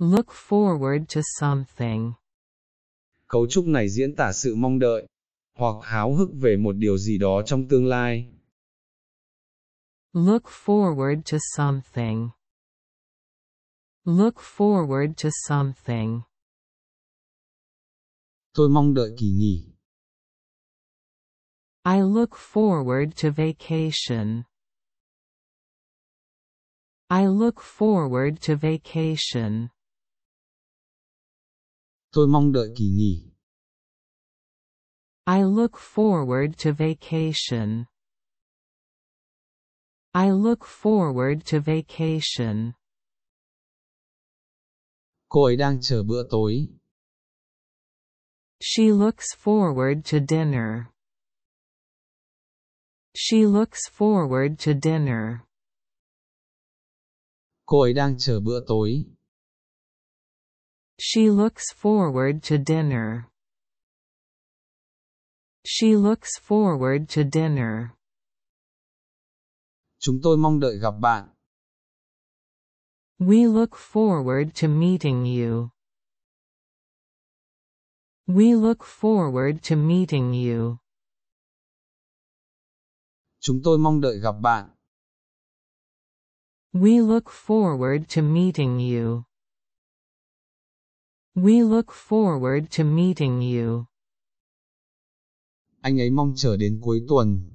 Look forward to something. Cấu trúc này diễn tả sự mong đợi, hoặc háo hức về một điều gì đó trong tương lai. Look forward to something. Look forward to something. Tôi mong đợi kỳ nghỉ. I look forward to vacation. I look forward to vacation. Tôi mong đợi kỳ nghỉ. I look forward to vacation. I look forward to vacation. Cô ấy đang chờ bữa tối. She looks forward to dinner. She looks forward to dinner. Cô ấy đang chờ bữa tối. She looks forward to dinner. She looks forward to dinner. Chúng tôi mong đợi gặp bạn. We look forward to meeting you. We look forward to meeting you. Chúng tôi mong đợi gặp bạn. We look forward to meeting you. We look forward to meeting you. Anh ấy mong chờ đến cuối tuần.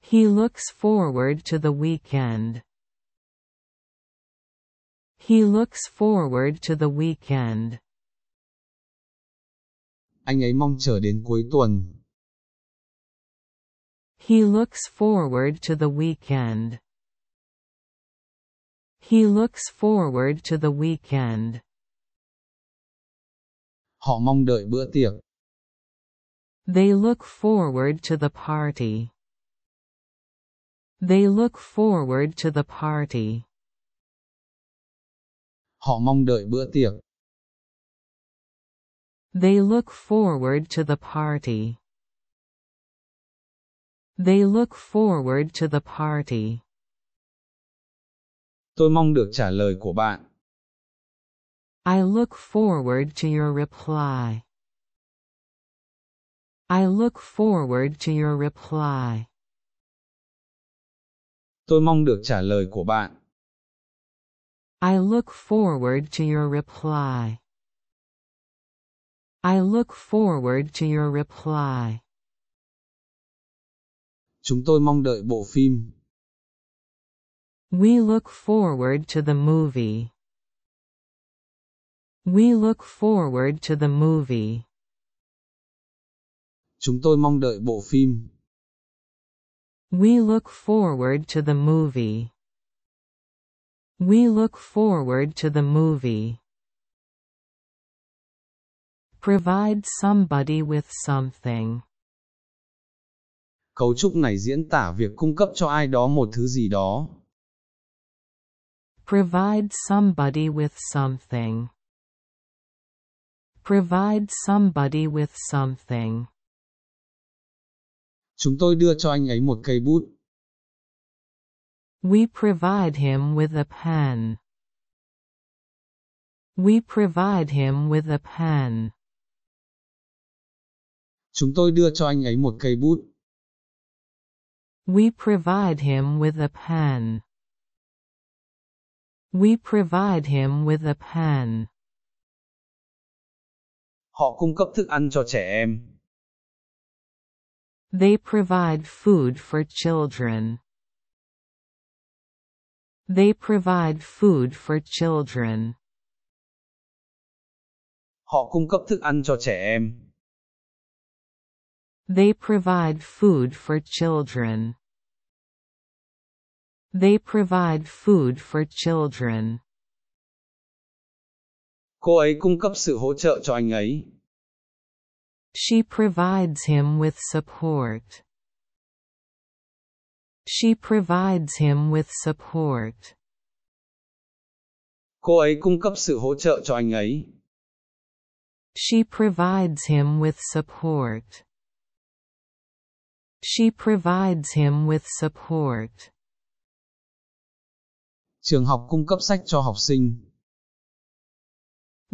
He looks forward to the weekend. He looks forward to the weekend. Anh ấy mong chờ đến cuối tuần. He looks forward to the weekend. He looks forward to the weekend. Họ mong đợi bữa tiệc. They look forward to the party. They look forward to the party. Họ mong đợi bữa tiệc. They look forward to the party. They look forward to the party. Tôi mong được trả lời của bạn. I look forward to your reply. I look forward to your reply. Tôi mong được trả lời của bạn. I look forward to your reply. I look forward to your reply. Chúng tôi mong đợi bộ phim. We look forward to the movie. We look forward to the movie. Chúng tôi mong đợi bộ phim. We look forward to the movie. We look forward to the movie. Provide somebody with something. Cấu trúc này diễn tả việc cung cấp cho ai đó một thứ gì đó. Provide somebody with something. Provide somebody with something. Chúng tôi đưa cho anh ấy một cây bút. We provide him with a pen. We provide him with a pen. Chúng tôi đưa cho anh ấy một cây bút. We provide him with a pen. We provide him with a pan. Họ cung cấp thức ăn cho trẻ em. They provide food for children. They provide food for children. Họ cung cấp thức ăn cho trẻ em. They provide food for children. They provide food for children. Cô ấy cung cấp sự hỗ trợ cho anh ấy. She provides him with support. She provides him with support. Cô ấy cung cấp sự hỗ trợ cho anh ấy. She provides him with support. She provides him with support. Trường học cung cấp sách cho học sinh.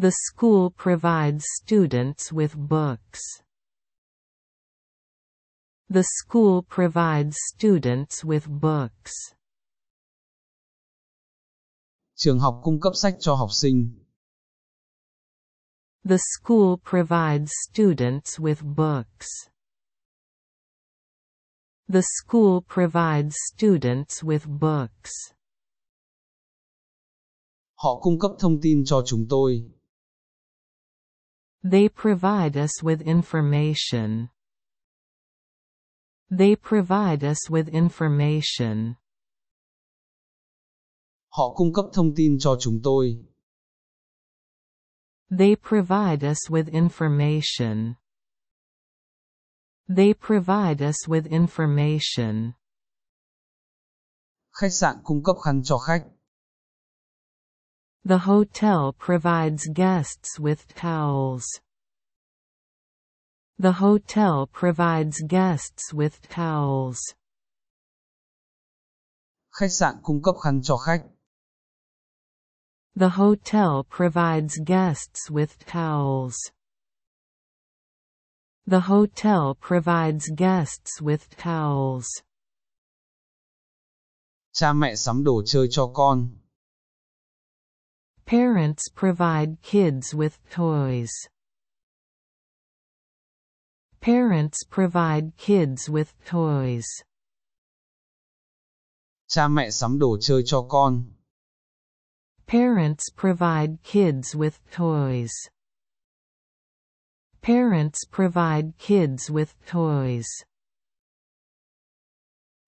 The school provides students with books. The school provides students with books. Trường học cung cấp sách cho học sinh. The school provides students with books. The school provides students with books. Họ cung cấp thông tin cho chúng tôi. They provide us with information. They provide us with information. Họ cung cấp thông tin cho chúng tôi. They provide us with information. They provide us with information. Khách sạn cung cấp khăn cho khách. The hotel provides guests with towels. The hotel provides guests with towels. Khách sạn cung cấp khăn cho khách. The hotel provides guests with towels. The hotel provides guests with towels. Cha mẹ sắm đồ chơi cho con. Parents provide kids with toys. Parents provide kids with toys. Cha mẹ sắm đồ chơi cho con. Parents provide kids with toys. Parents provide kids with toys.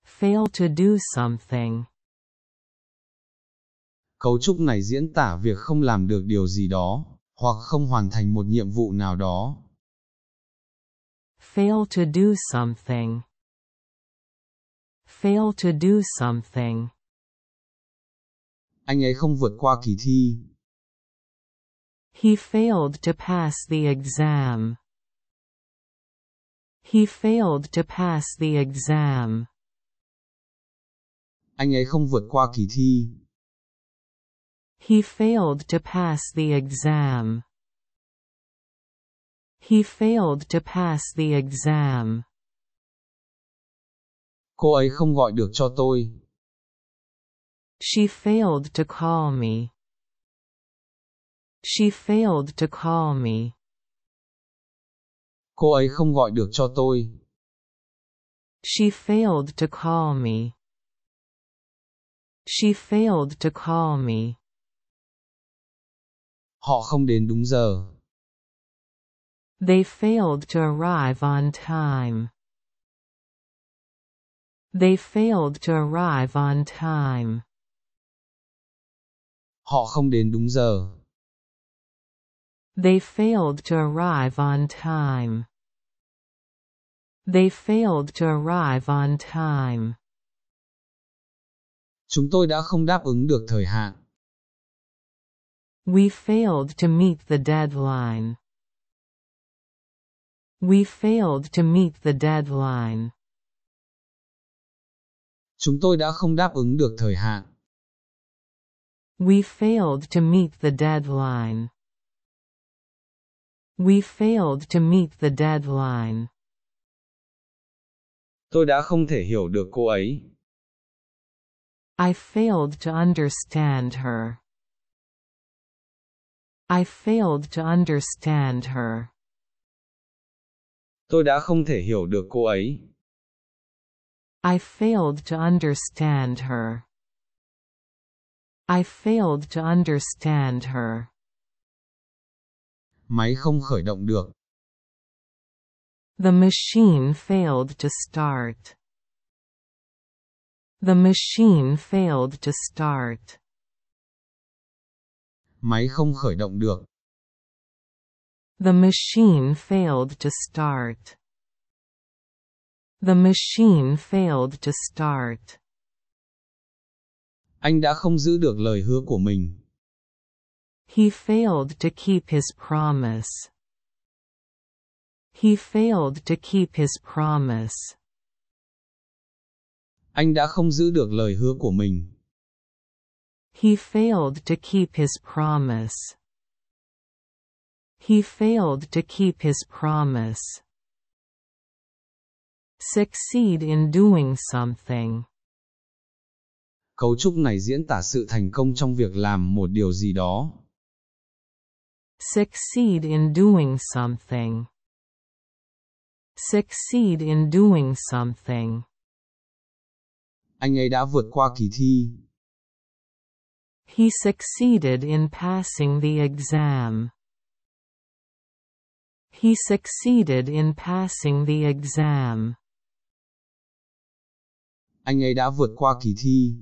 Fail to do something. cấu trúc này diễn tả việc không làm được điều gì đó, hoặc không hoàn thành một nhiệm vụ nào đó. Fail to do something. Fail to do something. Anh ấy không vượt qua kỳ thi. He failed to pass the exam. He failed to pass the exam. Anh ấy không vượt qua kỳ thi. He failed to pass the exam. He failed to pass the exam. Cô ấy không gọi được cho tôi. She failed to call me. She failed to call me. Cô ấy không gọi được cho tôi. She failed to call me. She failed to call me. họ không đến đúng giờ. They failed to arrive on time. They failed to arrive on time. Họ không đến đúng giờ. They failed to arrive on time. They failed to arrive on time. Chúng tôi đã không đáp ứng được thời hạn. We failed to meet the deadline. We failed to meet the deadline. Chúng tôi đã không đáp ứng được thời hạn. We failed to meet the deadline. We failed to meet the deadline. Tôi đã không thể hiểu được cô ấy. I failed to understand her. I failed to understand her. Tôi đã không thể hiểu được cô ấy. I failed to understand her. I failed to understand her. Máy không khởi động được. The machine failed to start. The machine failed to start. Máy không khởi động được. The machine failed to start. The machine failed to start. Anh đã không giữ được lời hứa của mình. He failed to keep his promise. He failed to keep his promise. Anh đã không giữ được lời hứa của mình. He failed to keep his promise. He failed to keep his promise. Succeed in doing something. Cấu trúc này diễn tả sự thành công trong việc làm một điều gì đó. Succeed in doing something. Succeed in doing something. Anh ấy đã vượt qua kỳ thi. He succeeded in passing the exam. He succeeded in passing the exam. Anh ấy đã vượt qua kỳ thi.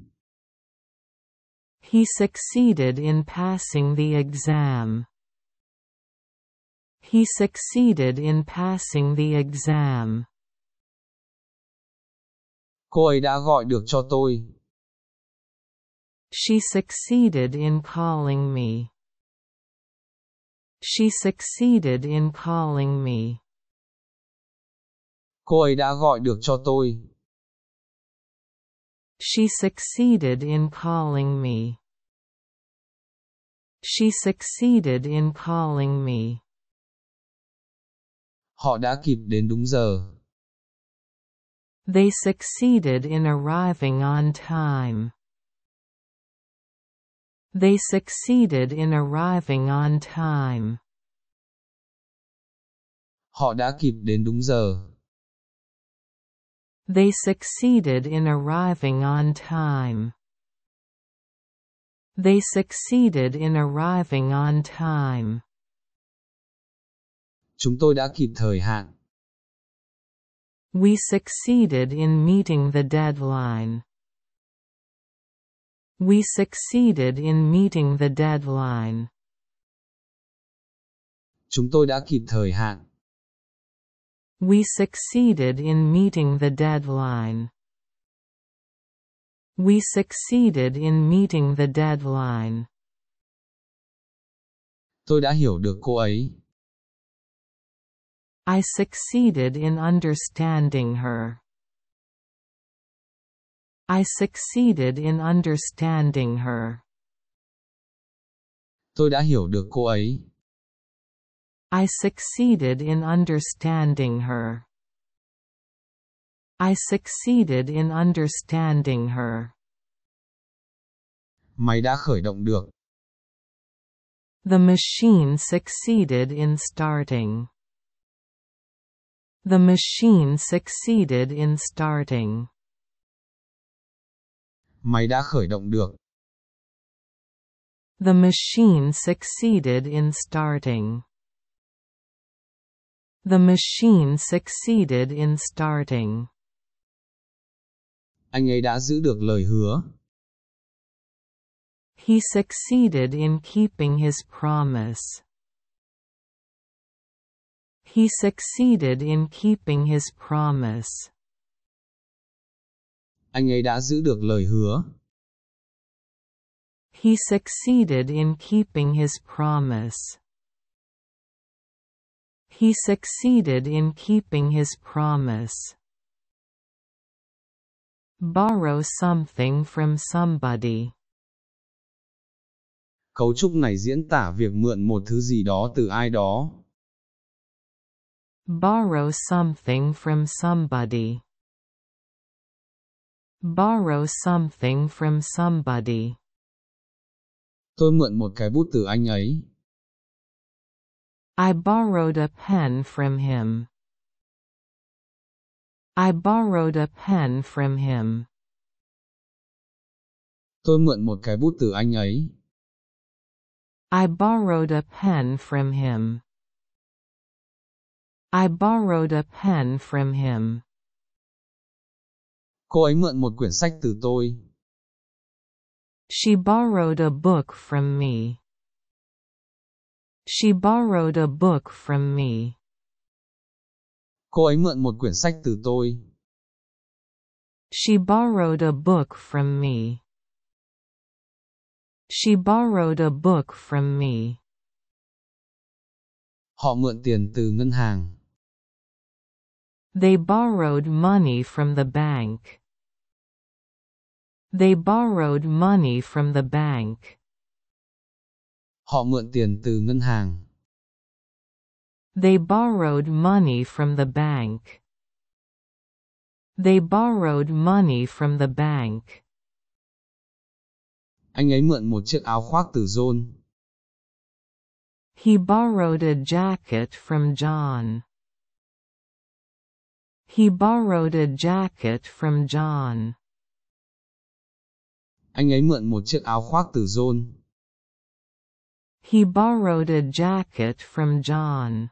He succeeded in passing the exam. He succeeded in passing the exam. Cô ấy đã gọi được cho tôi. She succeeded in calling me. She succeeded in calling me. Cô ấy đã gọi được cho tôi. She succeeded in calling me. She succeeded in calling me. Họ đã kịp đến đúng giờ. They succeeded in arriving on time. They succeeded in arriving on time. Họ đã kịp đến đúng giờ. They succeeded in arriving on time. They succeeded in arriving on time. Chúng tôi đã kịp thời hạn. We succeeded in meeting the deadline. We succeeded in meeting the deadline. Chúng tôi đã kịp thời hạn. We succeeded in meeting the deadline. We succeeded in meeting the deadline. Tôi đã hiểu được cô ấy. I succeeded in understanding her. I succeeded in understanding her. Tôi đã hiểu được cô ấy. I succeeded in understanding her. I succeeded in understanding her. Máy đã khởi động được. The machine succeeded in starting. The machine succeeded in starting. Máy đã khởi động được. The machine succeeded in starting. The machine succeeded in starting. Anh ấy đã giữ được lời hứa. He succeeded in keeping his promise. He succeeded in keeping his promise. anh ấy đã giữ được lời hứa. He succeeded in keeping his promise. He succeeded in keeping his promise. Borrow something from somebody. Cấu trúc này diễn tả việc mượn một thứ gì đó từ ai đó. Borrow something from somebody. Borrow something from somebody. Tôi mượn một cái bút từ anh ấy. I borrowed a pen from him. I borrowed a pen from him. Tôi mượn một cái bút từ anh ấy. I borrowed a pen from him. I borrowed a pen from him. Cô ấy mượn một quyển sách từ tôi. She borrowed a book from me. She borrowed a book from me. Cô ấy mượn một quyển sách từ tôi. She borrowed a book from me. She borrowed a book from me. Họ mượn tiền từ ngân hàng. They borrowed money from the bank. They borrowed money from the bank. Họ mượn tiền từ ngân hàng. They borrowed money from the bank. They borrowed money from the bank. Anh ấy mượn một chiếc áo khoác từ John. He borrowed a jacket from John. He borrowed a jacket from John. Anh ấy mượn một chiếc áo khoác từ John. He borrowed a jacket from John.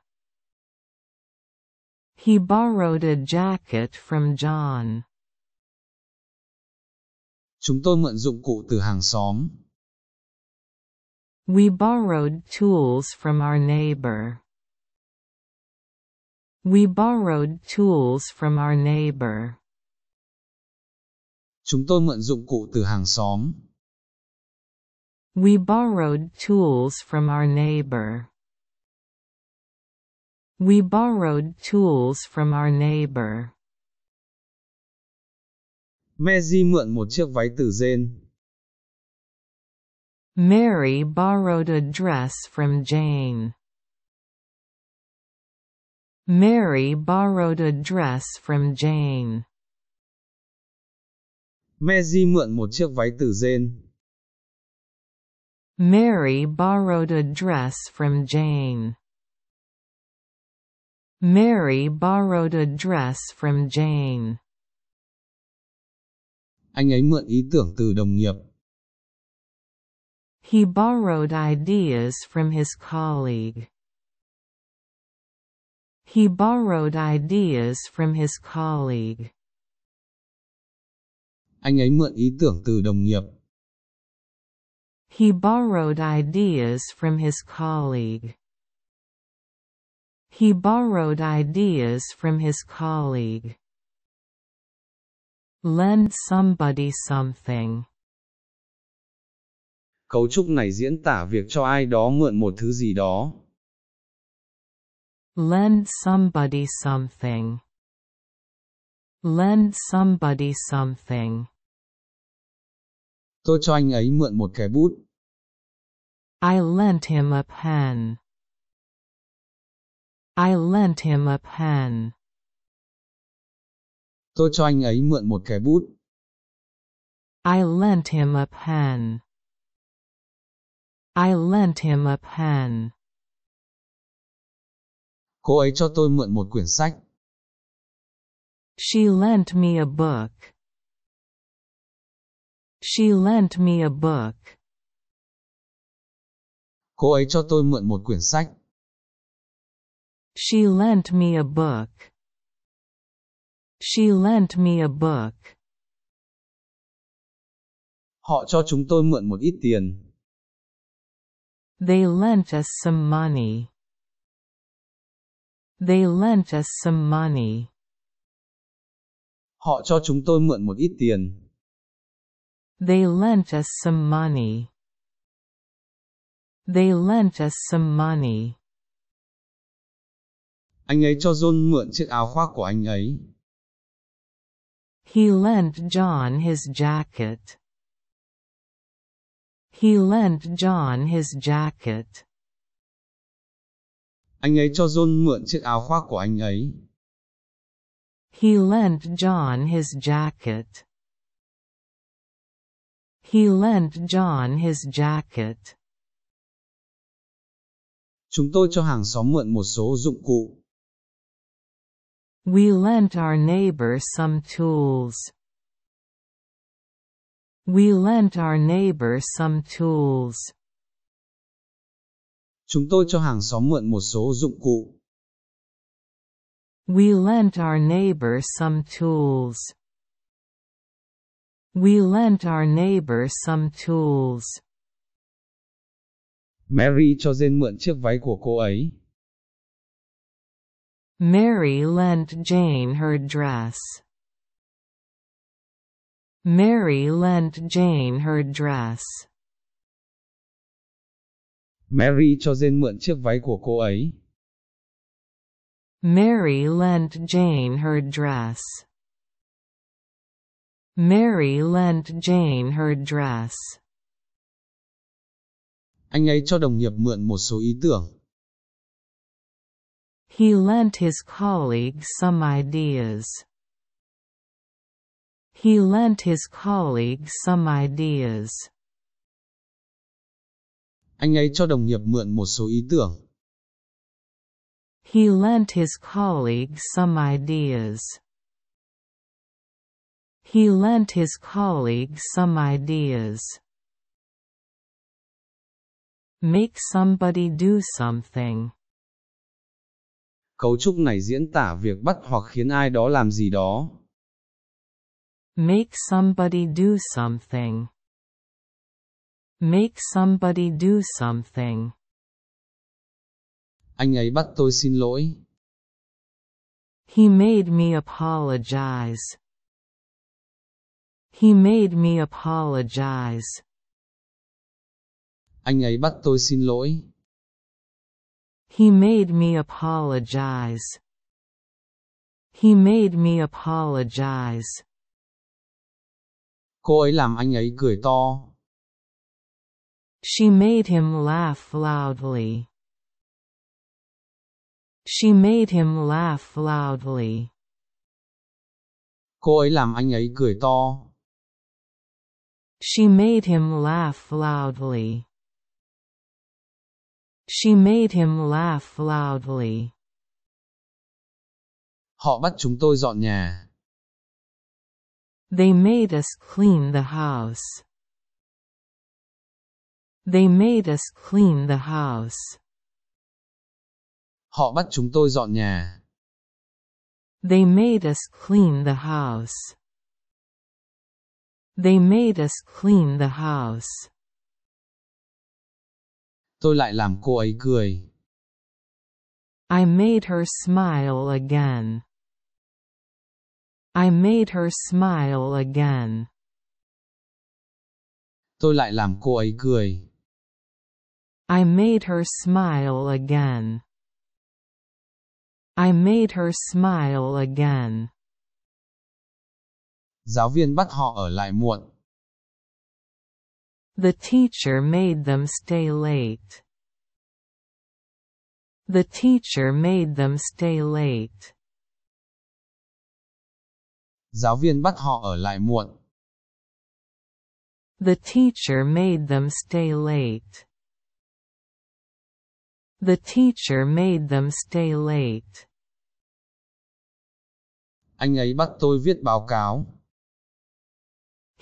He borrowed a jacket from John. Chúng tôi mượn dụng cụ từ hàng xóm. We borrowed tools from our neighbor. We borrowed tools from our neighbor. Chúng tôi mượn dụng cụ từ hàng xóm. We borrowed tools from our neighbor. We borrowed tools from our neighbor. Mary mượn một chiếc váy từ Jane. Mary borrowed a dress from Jane. Mary borrowed a dress from Jane. Mary mượn một chiếc váy từ Jane. Mary borrowed a dress from Jane. Mary borrowed a dress from Jane. Anh ấy mượn ý tưởng từ đồng nghiệp. He borrowed ideas from his colleague. He borrowed ideas from his colleague. Anh ấy mượn ý tưởng từ đồng nghiệp. He borrowed ideas from his colleague. He borrowed ideas from his colleague. Lend somebody something. Cấu trúc này diễn tả việc cho ai đó mượn một thứ gì đó. Lend somebody something. Lend somebody something. Tôi cho anh ấy mượn một cái bút. I lent him a pen. I lent him a pen. Tôi cho anh ấy mượn một cái bút. I lent him a pen. I lent him a pen. Cô ấy cho tôi mượn một quyển sách. She lent me a book. She lent me a book. Cô ấy cho tôi mượn một quyển sách. She lent me a book. She lent me a book. Họ cho chúng tôi mượn một ít tiền. They lent us some money. They lent us some money. Họ cho chúng tôi mượn một ít tiền. They lent us some money. They lent us some money. Anh ấy cho John mượn chiếc áo khoác của anh ấy. He lent John his jacket. He lent John his jacket. Anh ấy cho John mượn chiếc áo khoác của anh ấy. He lent John his jacket. He lent John his jacket. Chúng tôi cho hàng xóm mượn một số dụng cụ. We lent our neighbor some tools. We lent our neighbor some tools. Chúng tôi cho hàng xóm mượn một số dụng cụ. We lent our neighbor some tools. We lent our neighbor some tools. Mary cho Jane mượn chiếc váy của cô ấy. Mary lent Jane her dress. Mary lent Jane her dress. Mary cho Jane mượn chiếc váy của cô ấy. Mary lent Jane her dress. Mary lent Jane her dress. Anh ấy cho đồng nghiệp mượn một số ý tưởng. He lent his colleague some ideas. He lent his colleague some ideas. anh ấy cho đồng nghiệp mượn một số ý tưởng. He lent his colleague some ideas. He lent his colleague some ideas. Make somebody do something. Cấu trúc này diễn tả việc bắt hoặc khiến ai đó làm gì đó. Make somebody do something. Make somebody do something. Anh ấy bắt tôi xin lỗi. He made me apologize. He made me apologize. Anh ấy bắt tôi xin lỗi. He made me apologize. He made me apologize. Cô ấy làm anh ấy cười to. She made him laugh loudly. She made him laugh loudly. Cô ấy làm anh ấy cười to. She made him laugh loudly. She made him laugh loudly. Họ bắt chúng tôi dọn nhà. They made us clean the house. They made us clean the house. Họ bắt chúng tôi dọn nhà. They made us clean the house. They made us clean the house. Tôi lại làm cô ấy cười. I made her smile again. I made her smile again. Tôi lại làm cô ấy cười. I made her smile again. I made her smile again. Giáo viên bắt họ ở lại muộn. The teacher made them stay late. The teacher made them stay late. Giáo viên bắt họ ở lại muộn. The teacher made them stay late. The teacher made them stay late. Anh ấy bắt tôi viết báo cáo.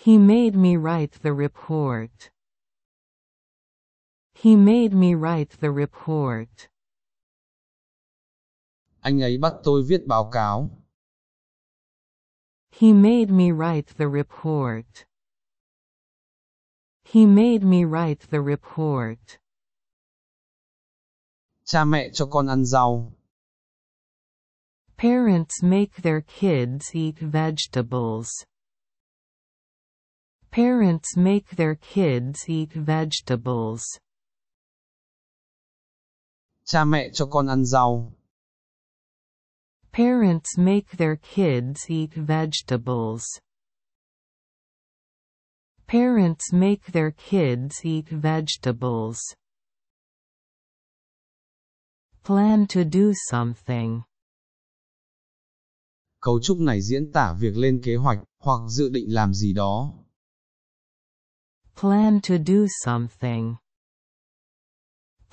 He made me write the report. He made me write the report. Anh ấy bắt tôi viết báo cáo. He made me write the report. He made me write the report cha mẹ cho con ăn rau. Parents make their kids eat vegetables. Parents make their kids eat vegetables. Cha mẹ cho con ăn rau. Parents make their kids eat vegetables. Parents make their kids eat vegetables. Plan to do something. Cấu trúc này diễn tả việc lên kế hoạch hoặc dự định làm gì đó. Plan to do something.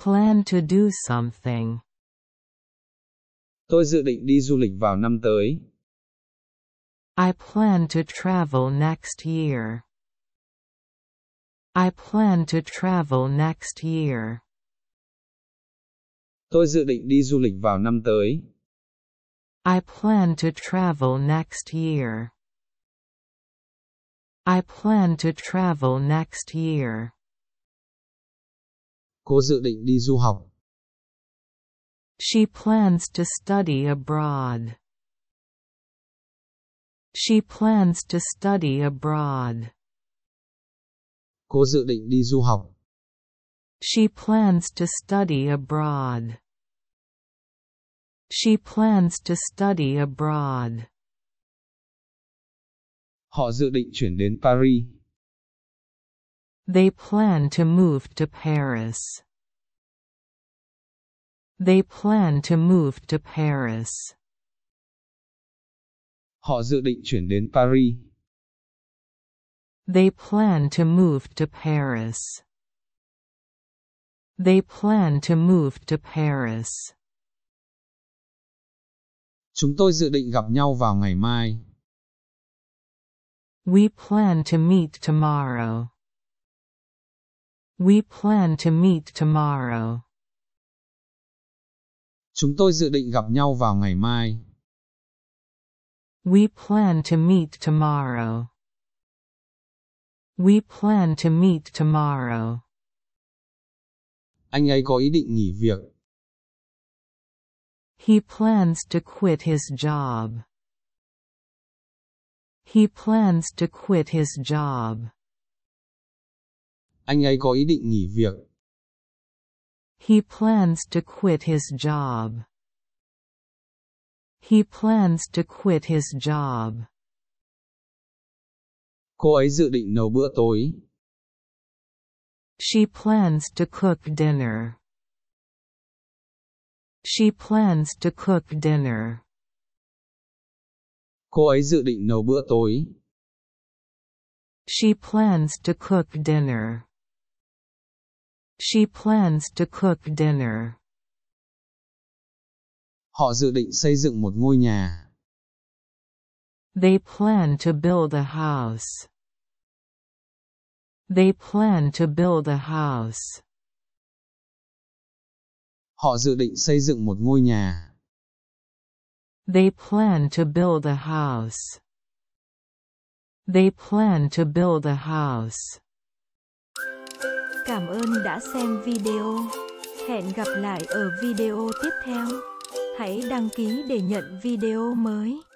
Plan to do something. Tôi dự định đi du lịch vào năm tới. I plan to travel next year. I plan to travel next year. Tôi dự định đi du lịch vào năm tới. I plan to travel next year. I plan to travel next year. Cô dự định đi du học. She plans to study abroad. She plans to study abroad. Cô dự định đi du học. She plans to study abroad. She plans to study abroad. Họ dự định chuyển đến Paris. They plan to move to Paris. They plan to move to Paris. Họ dự định chuyển đến Paris. They plan to move to Paris. They plan to move to Paris. Chúng tôi dự định gặp nhau vào ngày mai. We plan to meet tomorrow. We plan to meet tomorrow. Chúng tôi dự định gặp nhau vào ngày mai. We plan to meet tomorrow. We plan to meet tomorrow. Anh ấy có ý định nghỉ việc. He plans to quit his job. He plans to quit his job. Anh ấy có ý định nghỉ việc. He plans to quit his job. He plans to quit his job. Cô ấy dự định nấu bữa tối. She plans to cook dinner. She plans to cook dinner. Cô ấy dự định nấu bữa tối. She plans to cook dinner. She plans to cook dinner. Họ dự định xây dựng một ngôi nhà. They plan to build a house. They plan to build a house. Họ dự định xây dựng một ngôi nhà. They plan to build a house. They plan to build a house. Cảm ơn đã xem video. Hẹn gặp lại ở video tiếp theo. Hãy đăng ký để nhận video mới.